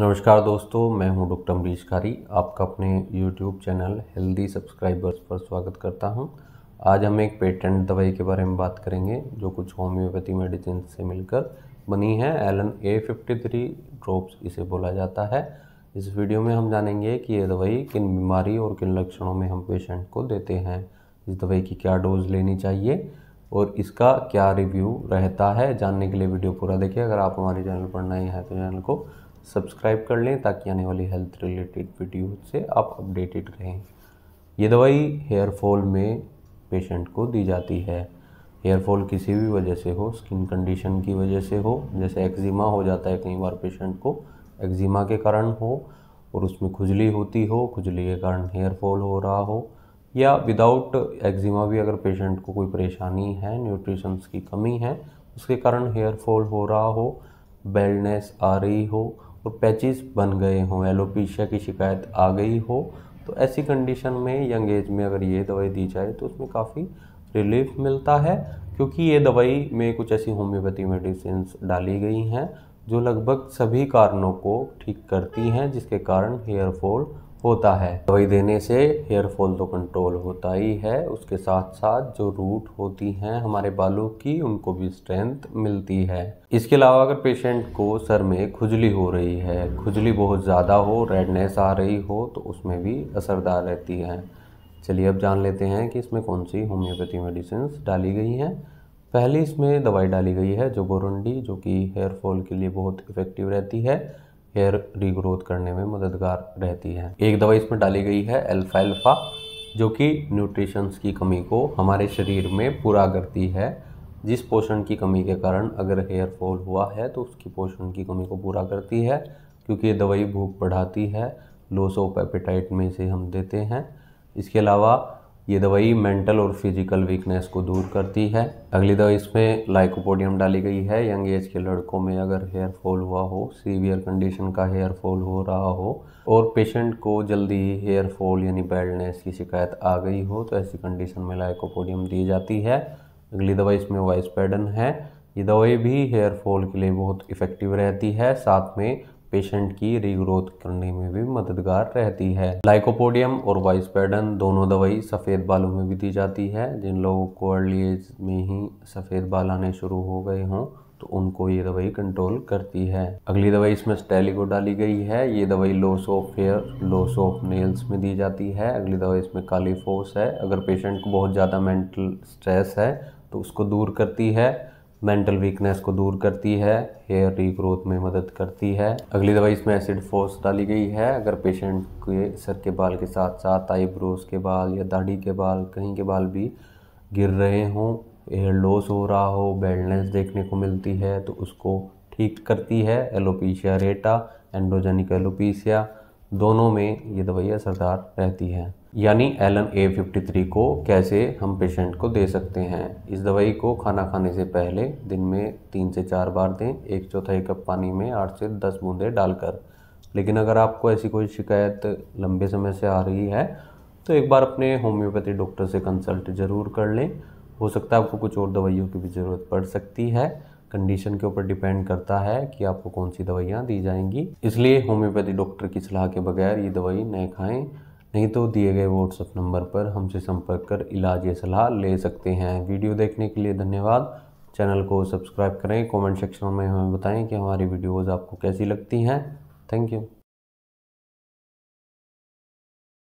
नमस्कार दोस्तों मैं हूं डॉक्टर अमरीश खारी आपका अपने यूट्यूब चैनल हेल्दी सब्सक्राइबर्स पर स्वागत करता हूं आज हम एक पेटेंट दवाई के बारे में बात करेंगे जो कुछ होम्योपैथी मेडिसिन से मिलकर बनी है L N A fifty three drops इसे बोला जाता है इस वीडियो में हम जानेंगे कि ये दवाई किन बीमारी और किन लक्षणों में हम पेशेंट को देते हैं इस दवाई की क्या डोज लेनी चाहिए और इसका क्या रिव्यू रहता है जानने के लिए वीडियो पूरा देखिए अगर आप हमारे चैनल पर नए हैं तो चैनल को सब्सक्राइब कर लें ताकि आने वाली हेल्थ रिलेटेड वीडियो से आप अपडेटेड रहें ये दवाई हेयर फॉल में पेशेंट को दी जाती है हेयर फॉल किसी भी वजह से हो स्किन कंडीशन की वजह से हो जैसे एक्जिमा हो जाता है कई बार पेशेंट को एक्जिमा के कारण हो और उसमें खुजली होती हो खुजली के कारण हेयर फॉल हो रहा हो या विदाउट एक्जिमा भी अगर पेशेंट को कोई परेशानी है न्यूट्रिशंस की कमी है उसके कारण हेयर फॉल हो रहा हो बेलनेस आ रही हो तो पैचेस बन गए हों एलोपीशिया की शिकायत आ गई हो तो ऐसी कंडीशन में यंग एज में अगर ये दवाई दी जाए तो उसमें काफ़ी रिलीफ मिलता है क्योंकि ये दवाई में कुछ ऐसी होम्योपैथी मेडिसिन डाली गई हैं जो लगभग सभी कारणों को ठीक करती हैं जिसके कारण हेयर फॉल होता है दवाई देने से हेयर फॉल तो कंट्रोल होता ही है उसके साथ साथ जो रूट होती हैं हमारे बालों की उनको भी स्ट्रेंथ मिलती है इसके अलावा अगर पेशेंट को सर में खुजली हो रही है खुजली बहुत ज़्यादा हो रेडनेस आ रही हो तो उसमें भी असरदार रहती है चलिए अब जान लेते हैं कि इसमें कौन सी होम्योपैथी मेडिसिन डाली गई हैं पहली इसमें दवाई डाली गई है जो बोरुंडी जो कि हेयर फॉल के लिए बहुत इफ़ेक्टिव रहती है हेयर रीग्रोथ करने में मददगार रहती है एक दवा इसमें डाली गई है एल्फा एल्फा जो कि न्यूट्रिशंस की कमी को हमारे शरीर में पूरा करती है जिस पोषण की कमी के कारण अगर हेयर फॉल हुआ है तो उसकी पोषण की कमी को पूरा करती है क्योंकि ये दवाई भूख बढ़ाती है लोस ऑफ एपेटाइट में इसे हम देते हैं इसके अलावा ये दवाई मेंटल और फिजिकल वीकनेस को दूर करती है अगली दवाई इसमें लाइकोपोडियम डाली गई है यंग एज के लड़कों में अगर हेयर फॉल हुआ हो सीवियर कंडीशन का हेयर फॉल हो रहा हो और पेशेंट को जल्दी ही हेयर फॉल यानी बैडनेस की शिकायत आ गई हो तो ऐसी कंडीशन में लाइकोपोडियम दी जाती है अगली दवाई इसमें वाइस पैडन है ये दवाई भी हेयर फॉल के लिए बहुत इफ़ेक्टिव रहती है साथ में पेशेंट की रीग्रोथ करने में भी मददगार रहती है लाइकोपोडियम और वाइसपेडन दोनों दवाई सफ़ेद बालों में भी दी जाती है जिन लोगों को अर्ली एज में ही सफ़ेद बाल आने शुरू हो गए हों तो उनको ये दवाई कंट्रोल करती है अगली दवाई इसमें स्टेलिको डाली गई है ये दवाई loss of hair loss of nails में दी जाती है अगली दवाई इसमें कालीफोस है अगर पेशेंट को बहुत ज़्यादा मेंटल स्ट्रेस है तो उसको दूर करती है मेंटल वीकनेस को दूर करती है हेयर रीग्रोथ में मदद करती है अगली दवाई इसमें एसिड फोर्स डाली गई है अगर पेशेंट के सर के बाल के साथ साथ आईब्रोज के बाल या दाढ़ी के बाल कहीं के बाल भी गिर रहे हों हेयर लॉस हो रहा हो बेल्डनेस देखने को मिलती है तो उसको ठीक करती है एलोपीशिया रेटा एंडोजेनिक एलोपीशिया दोनों में ये दवाई असरदार रहती है यानी L N A fifty three को कैसे हम पेशेंट को दे सकते हैं इस दवाई को खाना खाने से पहले दिन में तीन से चार बार दें एक चौथाई कप पानी में आठ से दस बूंदे डालकर लेकिन अगर आपको ऐसी कोई शिकायत लंबे समय से आ रही है तो एक बार अपने होम्योपैथी डॉक्टर से कंसल्ट ज़रूर कर लें हो सकता है आपको कुछ और दवाइयों की भी ज़रूरत पड़ सकती है कंडीशन के ऊपर डिपेंड करता है कि आपको कौन सी दवाइयाँ दी जाएंगी इसलिए होम्योपैथी डॉक्टर की सलाह के बगैर ये दवाई न खाएं नहीं तो दिए गए व्हाट्सएप नंबर पर हमसे संपर्क कर इलाज या सलाह ले सकते हैं वीडियो देखने के लिए धन्यवाद चैनल को सब्सक्राइब करें कमेंट सेक्शन में हमें बताएं कि हमारी वीडियोज़ आपको कैसी लगती हैं थैंक यू